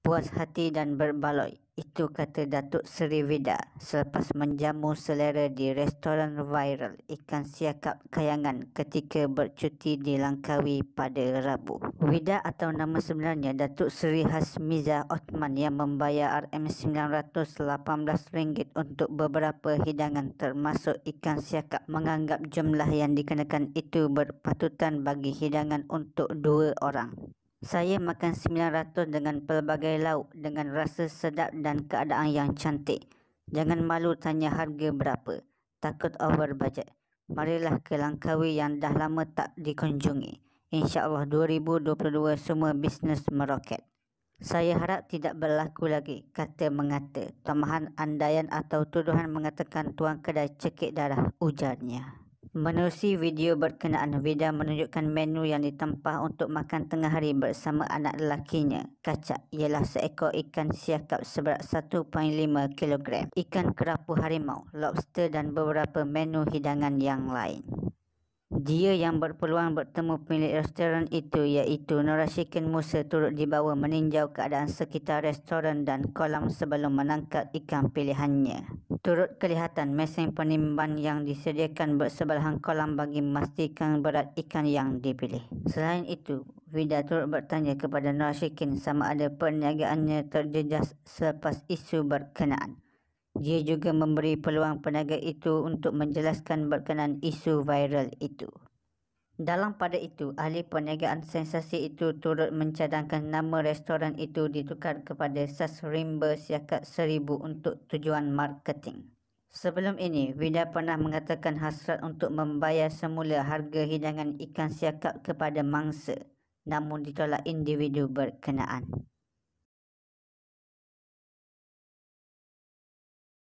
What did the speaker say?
puas hati dan berbaloi. Itu kata Datuk Seri Vida selepas menjamu selera di restoran viral ikan siakap kayangan ketika bercuti di Langkawi pada Rabu. Vida atau nama sebenarnya Datuk Seri Hasmiza Othman yang membayar RM918 untuk beberapa hidangan termasuk ikan siakap menganggap jumlah yang dikenakan itu berpatutan bagi hidangan untuk dua orang. Saya makan 900 dengan pelbagai lauk dengan rasa sedap dan keadaan yang cantik. Jangan malu tanya harga berapa. Takut over budget. Marilah ke Langkawi yang dah lama tak dikunjungi. InsyaAllah 2022 semua bisnes meroket. Saya harap tidak berlaku lagi, kata mengata. Tambahan andaian atau tuduhan mengatakan tuan kedai cekik darah ujarnya. Hmm. Menerusi video berkenaan, Vida menunjukkan menu yang ditempah untuk makan tengah hari bersama anak lelakinya. Kacak ialah seekor ikan siakap seberat 1.5 kg, ikan kerapu harimau, lobster dan beberapa menu hidangan yang lain. Dia yang berpeluang bertemu pemilik restoran itu iaitu Nora Shikin Musa turut dibawa meninjau keadaan sekitar restoran dan kolam sebelum menangkap ikan pilihannya. Turut kelihatan mesin penimbang yang disediakan bersebelahan kolam bagi memastikan berat ikan yang dipilih. Selain itu, Vida turut bertanya kepada nasikin sama ada perniagaannya terjejas selepas isu berkenaan. Dia juga memberi peluang peniaga itu untuk menjelaskan berkenaan isu viral itu. Dalam pada itu, ahli perniagaan sensasi itu turut mencadangkan nama restoran itu ditukar kepada Sasrimba Siakat Seribu untuk tujuan marketing. Sebelum ini, Vida pernah mengatakan hasrat untuk membayar semula harga hidangan ikan siakap kepada mangsa namun ditolak individu berkenaan.